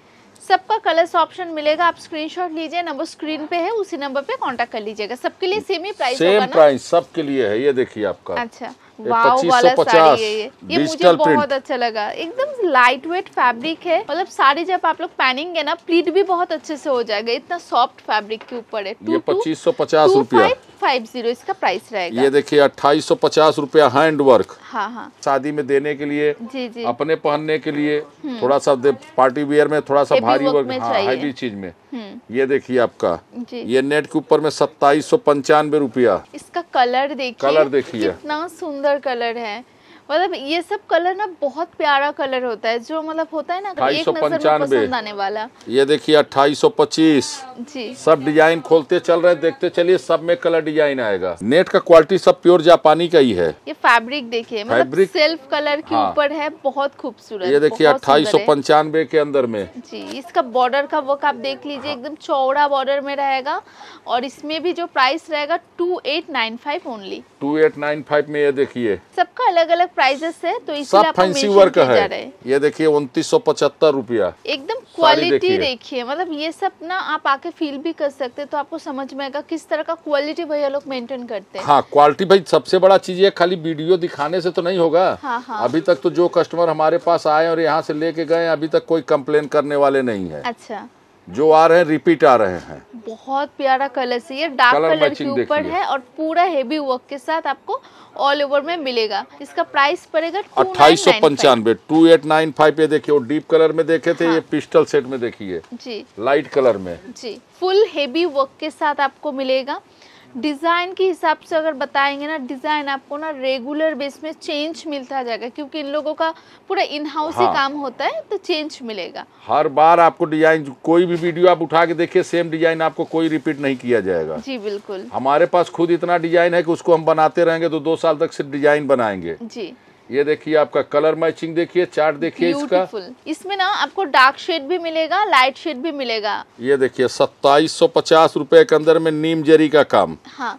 सबका कलर्स ऑप्शन मिलेगा आप स्क्रीनशॉट लीजिए नंबर स्क्रीन पे है उसी नंबर पे कांटेक्ट कर लीजिएगा सबके लिए सेम ही प्राइस सेम प्राइस सबके लिए है ये देखिए आपका अच्छा पच्चीस सौ बहुत अच्छा लगा एकदम लाइट वेट फैब्रिक है मतलब साड़ी जब आप लोग पहनेंगे ना प्लीट भी बहुत अच्छे से हो जाएगा इतना सॉफ्ट फैब्रिक के ऊपर है ये पच्चीस सौ पचास रूपया फाइव जीरो इसका प्राइस रहेगा ये देखिए अट्ठाईस सौ पचास रूपया हैंड वर्क हाँ हाँ शादी में देने के लिए जी जी अपने पहनने के लिए हम्म। थोड़ा सा पार्टी वेयर में थोड़ा सा भारी वर्क हैवी चीज में हाँ, ये देखिए आपका ये नेट के ऊपर में सत्ताईस सौ पंचानवे रूपया इसका कलर देखिए कलर देखिए इतना सुंदर कलर है मतलब ये सब कलर ना बहुत प्यारा कलर होता है जो मतलब होता है ना अठाई सौ पंचानवे आने वाला ये देखिए अट्ठाईस सौ पच्चीस जी सब डिजाइन खोलते चल रहे देखते चलिए सब में कलर डिजाइन आएगा नेट का क्वालिटी सब प्योर जापानी का ही है ये फैब्रिक देखिए मतलब सेल्फ कलर के हाँ। ऊपर हाँ। है बहुत खूबसूरत ये देखिए अट्ठाईस सौ पंचानवे के अंदर में जी इसका बॉर्डर का वर्क आप देख लीजिए हाँ। एकदम चौड़ा बॉर्डर में रहेगा और इसमें भी जो प्राइस रहेगा two eight nine five only two eight nine five में ये देखिए सबका अलग अलग प्राइजेस है तो सब फैंसी वर्क है ये देखिए उन्तीस सौ पचहत्तर रूपया एकदम क्वालिटी देखिए मतलब ये सब ना आप आके फील भी कर सकते तो आपको समझ में आएगा किस तरह का क्वालिटी भैया लोग मेंटेन करते हैं हाँ क्वालिटी भाई सबसे बड़ा चीज ये खाली वीडियो दिखाने से तो नहीं होगा हाँ, हाँ। अभी तक तो जो कस्टमर हमारे पास आए और यहाँ से लेके गए अभी तक कोई कम्प्लेन करने वाले नहीं है अच्छा जो आ रहे हैं रिपीट आ रहे हैं बहुत प्यारा कलर से ये डार्क कलर, कलर के ऊपर है और पूरा हेवी वर्क के साथ आपको ऑल ओवर में मिलेगा इसका प्राइस पड़ेगा अट्ठाईस सौ पंचानवे टू एट नाइन फाइव ये देखिए डीप कलर में देखे थे हाँ। ये पिस्टल सेट में देखिए जी लाइट कलर में जी फुल हेवी वर्क के साथ आपको मिलेगा डिज़ाइन के हिसाब से अगर बताएंगे ना डिज़ाइन आपको ना रेगुलर बेस में चेंज मिलता जाएगा क्योंकि इन लोगों का पूरा इन हाउस हाँ। ही काम होता है तो चेंज मिलेगा हर बार आपको डिजाइन कोई भी वीडियो आप उठा के देखिए सेम डिजाइन आपको कोई रिपीट नहीं किया जाएगा जी बिल्कुल हमारे पास खुद इतना डिजाइन है कि उसको हम बनाते रहेंगे तो दो साल तक सिर्फ डिजाइन बनाएंगे जी ये देखिए आपका कलर मैचिंग देखिए चार्ट देखिए इसका इसमें ना आपको डार्क शेड भी मिलेगा लाइट शेड भी मिलेगा ये देखिए सत्ताईस सौ पचास रूपए के अंदर में नीम जरी का काम हाँ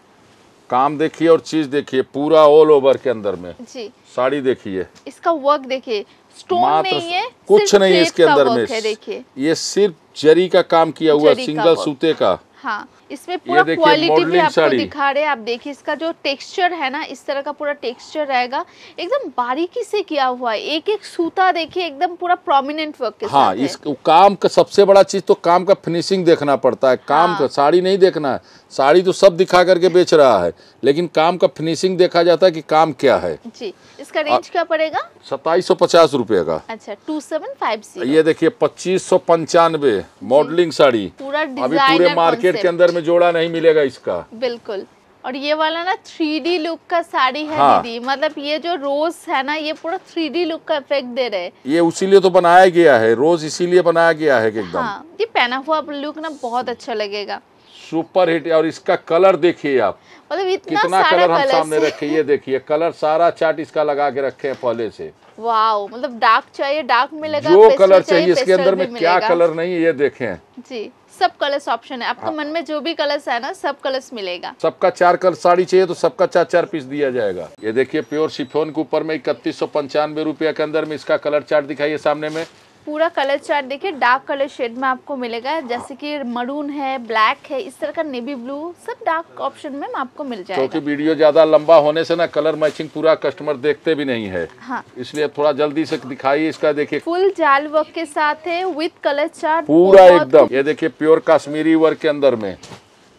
काम देखिए और चीज देखिए पूरा ऑल ओवर के अंदर में जी साड़ी देखिए इसका वर्क देखिए स्टोन नहीं है कुछ नहीं है इसके अंदर में देखिए ये सिर्फ जरी का काम किया हुआ सिंगल सूते का हाँ इसमें पूरा क्वालिटी भी आपको दिखा रहे हैं आप देखिए इसका जो टेक्सचर है ना इस तरह का पूरा टेक्सचर रहेगा एकदम बारीकी से किया हुआ है एक एक सूता देखिए एकदम पूरा प्रोमिनेंट वर्क के हाँ इस काम का सबसे बड़ा चीज तो काम का फिनिशिंग देखना पड़ता है काम हाँ, का साड़ी नहीं देखना है साड़ी तो सब दिखा करके बेच रहा है लेकिन काम का फिनिशिंग देखा जाता है कि काम क्या है जी इसका रेंज क्या पड़ेगा सताईस सौ पचास रूपए का अच्छा टू सेवन फाइव ये देखिए पच्चीस सौ पंचानवे मॉडलिंग साड़ी पूरा अभी पूरे मार्केट के अंदर में जोड़ा नहीं मिलेगा इसका बिल्कुल और ये वाला ना थ्री डी लुक का साड़ी है हाँ। दीदी मतलब ये जो रोज है ना ये पूरा थ्री डी लुक का इफेक्ट दे रहे ये उसीलिए तो बनाया गया है रोज इसीलिए बनाया गया है एकदम हाँ, ये पहना हुआ लुक ना बहुत अच्छा लगेगा सुपर हिट और इसका कलर देखिए आप मतलब इतना कितना कलर हम सामने रखे ये देखिए कलर सारा चार्ट इसका लगा के रखे हैं पहले से वाओ मतलब डार्क चाहिए डार्क मिलेगा जो कलर चाहिए इसके अंदर में क्या कलर नहीं है ये देखें जी सब कलर्स ऑप्शन है आपके हाँ। मन में जो भी कलर्स है ना सब कलर्स मिलेगा सबका चार कलर साड़ी चाहिए तो सबका चार चार पीस दिया जाएगा ये देखिए प्योर शिफोन के ऊपर में इकतीस सौ पंचानवे रुपया के अंदर में इसका कलर चार्ट दिखाइए सामने में पूरा कलर चार्ट देखिए डार्क कलर शेड में आपको मिलेगा जैसे कि मरून है ब्लैक है इस तरह का नेवी ब्लू सब डार्क ऑप्शन में आपको मिल जाएगा क्योंकि वीडियो ज्यादा लंबा होने से ना कलर मैचिंग पूरा कस्टमर देखते भी नहीं है हाँ। इसलिए थोड़ा जल्दी से दिखाई इसका देखिए फुल जाल वर्क के साथ है विथ कलर चार्ट पूरा एकदम ये देखिये प्योर कश्मीरी वर्क के अंदर में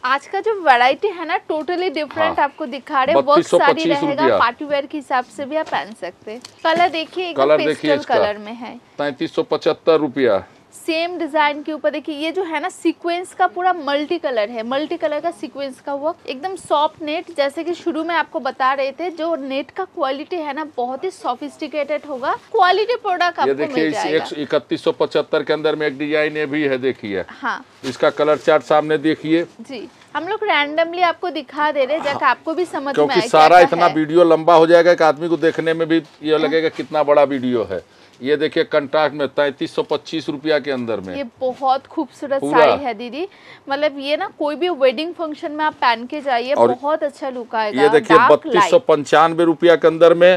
आज का जो वैरायटी है ना टोटली डिफरेंट हाँ, आपको दिखा रहे बहुत सारी रहेगा पार्टी वेयर के हिसाब से भी आप पहन सकते हैं कलर देखिए कलर देखिए कलर में है तैतीस सौ पचहत्तर रुपया सेम डिज़ाइन के ऊपर देखिए ये जो है ना सीक्वेंस का पूरा मल्टी कलर है मल्टी कलर का सीक्वेंस का वर्क एकदम सॉफ्ट नेट जैसे कि शुरू में आपको बता रहे थे जो नेट का क्वालिटी है ना बहुत ही सोफिस्टिकेटेड होगा क्वालिटी प्रोडक्ट देखिए इकतीस सौ पचहत्तर के अंदर में एक डिजाइन भी है देखिए हाँ इसका कलर चार्ट सामने देखिए जी हम लोग रैंडमली आपको दिखा दे रहे जैसे हाँ। आपको भी समझ क्योंकि में सारा इतना वीडियो लंबा हो जाएगा कि आदमी को देखने में भी ये लगेगा कितना बड़ा वीडियो है ये देखिए कंट्रास्ट में तैतीस सौ पच्चीस रुपया के अंदर में ये बहुत खूबसूरत साड़ी है दीदी मतलब ये ना कोई भी वेडिंग फंक्शन में आप पहन के जाइए बहुत अच्छा लुक आएगा ये देखिए बत्तीस सौ पंचानवे रुपया के अंदर में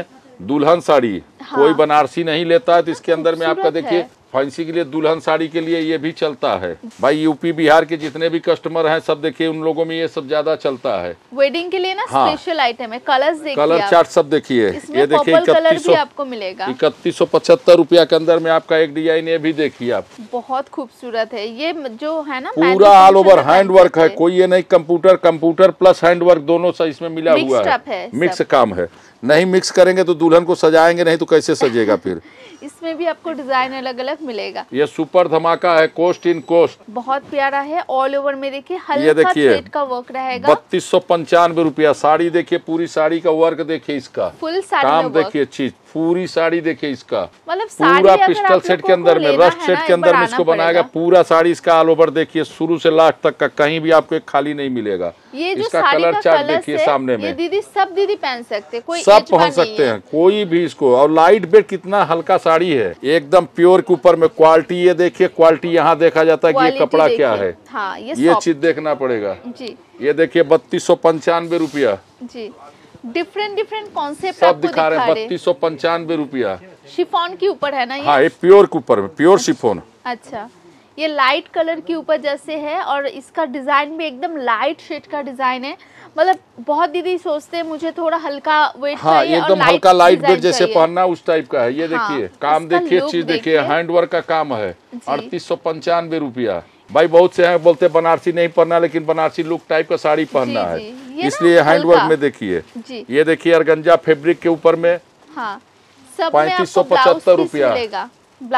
दुल्हन साड़ी हाँ। कोई बनारसी नहीं लेता है तो इसके अंदर में आपका देखिए फैंसी के लिए दुल्हन साड़ी के लिए ये भी चलता है भाई यूपी बिहार के जितने भी कस्टमर हैं सब देखिए उन लोगों में ये सब ज्यादा चलता है वेडिंग के लिए ना हाँ, स्पेशल आइटम है कलर्स देखिए कलर चार्ट सब देखिए ये देखिए इकतीस सौ आपको मिलेगा इकतीस सौ पचहत्तर रूपया के अंदर में आपका एक डिजाइन ये भी देखिए आप बहुत खूबसूरत है ये जो है ना पूरा ऑल ओवर हैंड वर्क है कोई ये नहीं computer computer plus hand work दोनों सा इसमें मिला हुआ है मिक्स काम है नहीं मिक्स करेंगे तो दुल्हन को सजाएंगे नहीं तो कैसे सजेगा फिर इसमें भी आपको डिजाइन अलग अलग मिलेगा ये सुपर धमाका है कोस्ट इन कोस्ट बहुत प्यारा है ऑल ओवर में देखिए ये देखिए का वर्क रहेगा बत्तीस सौ पंचानवे रूपया साड़ी देखिए पूरी साड़ी का वर्क देखिए इसका फुल साड़ी काम देखिए चीज पूरी साड़ी देखिए इसका मतलब पूरा पिस्टल सेट के अंदर में रस्ट सेट के अंदर में इसको बनाएगा पूरा साड़ी इसका ऑल ओवर देखिए शुरू से लास्ट तक का कहीं भी आपको एक खाली नहीं मिलेगा ये जो इसका कलर चार्ट देखिए सामने में दीदी सब दीदी पहन सकते हैं कोई सब पहन सकते हैं कोई भी इसको और लाइट वेट कितना हल्का साड़ी है एकदम प्योर के ऊपर में क्वालिटी ये देखिए क्वालिटी यहाँ देखा जाता है की ये कपड़ा क्या है हाँ, ये चीज देखना पड़ेगा ये देखिए बत्तीस सौ पंचानवे रूपया जी डिफरेंट डिफरेंट कॉन्सेप्ट सब दिखा रहे बत्तीस सौ पंचानवे रूपया शिफोन के ऊपर है ना ये प्योर के ऊपर प्योर शिफोन अच्छा ये लाइट कलर के ऊपर जैसे है और इसका डिज़ाइन भी एकदम लाइट शेड का डिज़ाइन है मतलब बहुत दीदी सोचते हैं मुझे थोड़ा हल्का वेट हाँ, एकदम हल्का लाइट वेट जैसे पहनना उस टाइप का है ये हाँ, देखिए काम देखिए चीज देखिए वर्क का काम है अड़तीस सौ पंचानवे रूपया भाई बहुत से हैं बोलते बनारसी नहीं पहनना लेकिन बनारसी लुक टाइप का साड़ी पहनना है इसलिए हैंड वर्क में देखिए ये देखिए अरगंजा फेब्रिक के ऊपर में हाँ, पैंतीस सौ पचहत्तर रूपया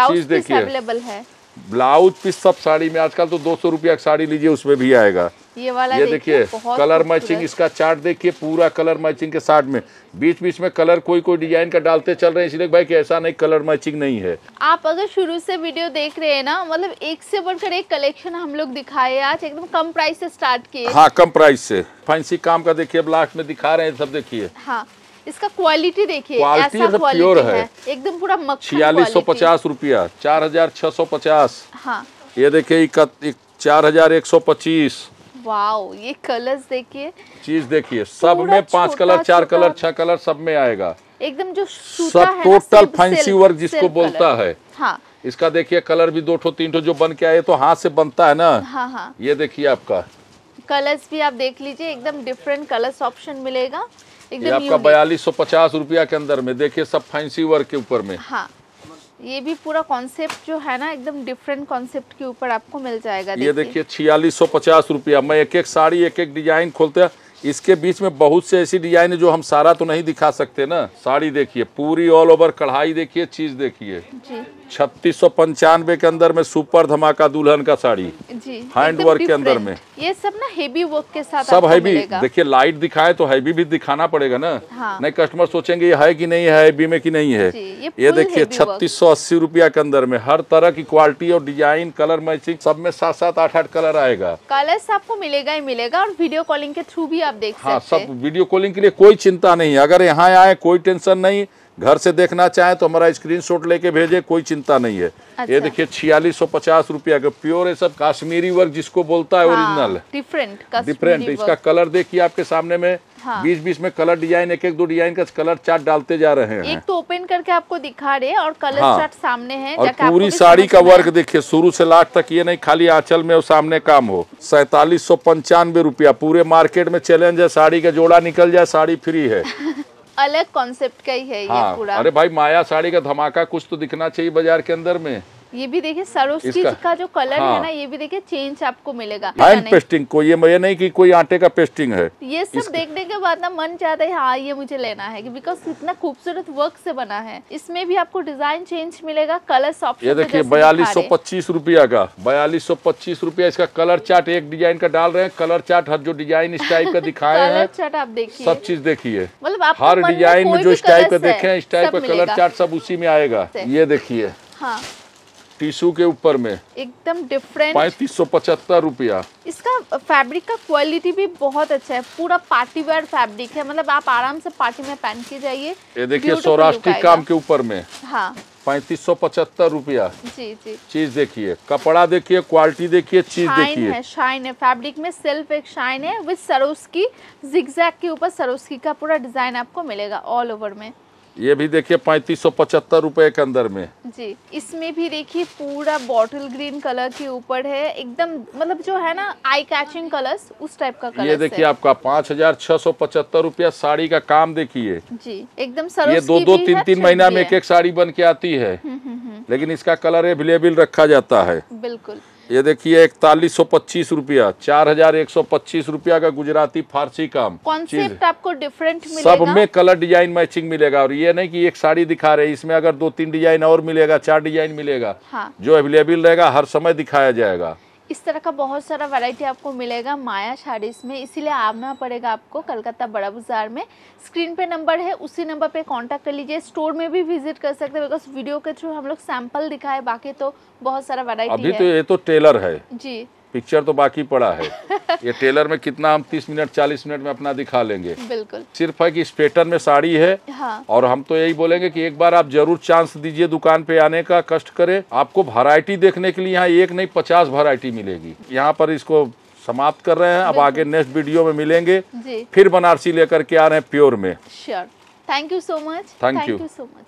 चीज देखिए है ब्लाउज पीस सब साड़ी में आजकल तो दो सौ रूपया साड़ी लीजिए उसमें भी आएगा ये वाला ये देखिए कलर मैचिंग इसका चार्ट देखिए पूरा कलर मैचिंग के साथ में बीच बीच में कलर कोई कोई डिजाइन का डालते चल रहे हैं इसलिए भाई कि ऐसा नहीं कलर मैचिंग नहीं है आप अगर शुरू से वीडियो देख रहे हैं ना मतलब एक से बढ़कर एक कलेक्शन हम लोग दिखाए आज एकदम कम प्राइस से स्टार्ट किए हाँ कम प्राइस से फैंसी काम का देखिए अब लास्ट में दिखा रहे हैं सब देखिए हाँ, इसका क्वालिटी देखिए क्वालिटी ऐसा प्योर है एकदम पूरा छियालीस सौ पचास रूपया चार हजार छह सौ पचास हाँ ये देखिये चार हजार एक सौ पच्चीस वाओ ये कलर्स देखिए चीज देखिए सब में पांच कलर चार कलर छह कलर सब में आएगा एकदम जो सब टोटल फैंसी वर्क जिसको बोलता है हाँ इसका देखिए कलर भी दो तीन ठो जो बन के आए तो हाथ से बनता है ना हाँ हाँ ये देखिए आपका कलर्स भी आप देख लीजिए एकदम डिफरेंट कलर्स ऑप्शन मिलेगा एकदम आपका बयालीस सौ पचास रूपया के अंदर में देखिए सब फैंसी वर्क के ऊपर में हाँ ये भी पूरा कॉन्सेप्ट जो है ना एकदम डिफरेंट कॉन्सेप्ट के ऊपर आपको मिल जाएगा ये देखिए छियालीस सौ पचास रुपया मैं एक एक साड़ी एक एक डिजाइन खोलते हैं इसके बीच में बहुत से ऐसी डिजाइन है जो हम सारा तो नहीं दिखा सकते ना साड़ी देखिए पूरी ऑल ओवर कढ़ाई देखिए चीज देखिए छत्तीस सौ पंचानवे के अंदर में सुपर धमाका दुल्हन का साड़ी हैंड वर्क के अंदर में ये सब ना हेवी वर्क के साथ सब हैवी देखिए लाइट दिखाए तो हैवी भी दिखाना पड़ेगा ना हाँ। नहीं कस्टमर सोचेंगे ये है कि नहीं है हैवी में कि नहीं है ये, ये देखिए छत्तीस सौ अस्सी रुपया के अंदर में हर तरह की क्वालिटी और डिजाइन कलर मैचिंग सब में सात सात आठ आठ कलर आएगा कलर आपको मिलेगा ही मिलेगा और वीडियो कॉलिंग के थ्रू भी आप देख हाँ, सब वीडियो कॉलिंग के लिए कोई चिंता नहीं अगर यहाँ आए कोई टेंशन नहीं घर से देखना चाहें तो हमारा स्क्रीन शॉट लेके भेजे कोई चिंता नहीं है अच्छा। ये देखिए छियालीस सौ पचास रूपया का प्योर है सब काश्मीरी वर्क जिसको बोलता है ओरिजिनल हाँ, डिफरेंट डिफरेंट इसका कलर देखिए आपके सामने में हाँ। बीच में कलर डिजाइन एक एक दो डिजाइन का कलर चार्ट डालते जा रहे हैं एक तो ओपन करके आपको दिखा रहे और कलर हाँ। चार्ट सामने है और पूरी साड़ी का वर्क देखिए शुरू से लास्ट तक ये नहीं खाली आंचल में और सामने काम हो सैतालीस सौ पंचानवे रूपया पूरे मार्केट में चैलेंज है साड़ी का जोड़ा निकल जाए साड़ी फ्री है अलग कॉन्सेप्ट का ही है हाँ, ये पूरा अरे भाई माया साड़ी का धमाका कुछ तो दिखना चाहिए बाजार के अंदर में ये भी देखिए सरोज का जो कलर हाँ, है ना हाँ। ये भी देखिए चेंज आपको मिलेगा हैंड पेस्टिंग को ये मैं नहीं कि कोई आटे का पेस्टिंग है ये सब देखने के बाद ना मन चाहता है हाँ ये मुझे लेना है बिकॉज कितना खूबसूरत वर्क से बना है इसमें भी आपको डिजाइन चेंज मिलेगा कलर सॉफ्ट ये देखिए बयालीस सौ पच्चीस रूपया का बयालीस सौ पच्चीस रूपया इसका कलर चार्ट एक डिजाइन का डाल रहे हैं कलर चार्ट हर जो डिजाइन इस टाइप का दिखाया है आप देखिए सब चीज देखिए मतलब हर डिजाइन में जो इस टाइप का देखे इस टाइप का कलर चार्ट सब उसी में आएगा ये देखिए हाँ टिश्यू के ऊपर में एकदम डिफरेंट पैतीस सौ पचहत्तर रूपया इसका फैब्रिक का क्वालिटी भी बहुत अच्छा है पूरा पार्टी वेयर फैब्रिक है मतलब आप आराम से पार्टी में पहन के जाइए ये देखिए सौराष्ट्रीय काम के ऊपर में हाँ पैंतीस सौ पचहत्तर रूपया जी जी चीज देखिए कपड़ा देखिए क्वालिटी देखिए चीज देखिए है शाइन है फैब्रिक में सेल्फ एक शाइन है विद सरोस्की जिग्जैक के ऊपर सरोस्की का पूरा डिजाइन आपको मिलेगा ऑल ओवर में ये भी देखिए पैंतीस सौ पचहत्तर रुपए के अंदर में जी इसमें भी देखिए पूरा बॉटल ग्रीन कलर के ऊपर है एकदम मतलब जो है ना आई कैचिंग कलर्स उस टाइप का ये देखिए आपका पाँच हजार छह सौ पचहत्तर रूपया साड़ी का काम देखिए जी एकदम ये दो दो तीन तीन महीना में एक एक साड़ी बन के आती है हम्म, हम्म, हम्म। लेकिन इसका कलर अवेलेबल रखा जाता है बिल्कुल ये देखिए इकतालीस सौ पच्चीस रूपया चार हजार एक सौ पच्चीस रूपया का गुजराती फारसी काम कॉन्सेप्ट आपको डिफरेंट मिलेगा सब में कलर डिजाइन मैचिंग मिलेगा और ये नहीं कि एक साड़ी दिखा रहे इसमें अगर दो तीन डिजाइन और मिलेगा चार डिजाइन मिलेगा हाँ। जो अवेलेबल रहेगा हर समय दिखाया जाएगा इस तरह का बहुत सारा वैरायटी आपको मिलेगा माया साड़ीज़ में इसीलिए आना पड़ेगा आपको कलकत्ता बड़ा बाज़ार में स्क्रीन पे नंबर है उसी नंबर पे कांटेक्ट कर लीजिए स्टोर में भी विजिट कर सकते हैं बिकॉज वीडियो के थ्रू हम लोग सैंपल दिखाए बाकी तो बहुत सारा वैरायटी अभी तो ये तो टेलर है जी पिक्चर तो बाकी पड़ा है ये टेलर में कितना हम तीस मिनट चालीस मिनट में अपना दिखा लेंगे बिल्कुल सिर्फ है कि इस पैटर्न में साड़ी है हाँ। और हम तो यही बोलेंगे कि एक बार आप जरूर चांस दीजिए दुकान पे आने का कष्ट करे आपको वैरायटी देखने के लिए यहाँ एक नहीं पचास वैरायटी मिलेगी यहाँ पर इसको समाप्त कर रहे हैं अब आगे नेक्स्ट वीडियो में मिलेंगे फिर बनारसी लेकर के आ रहे हैं प्योर में sure thank you so much thank you so much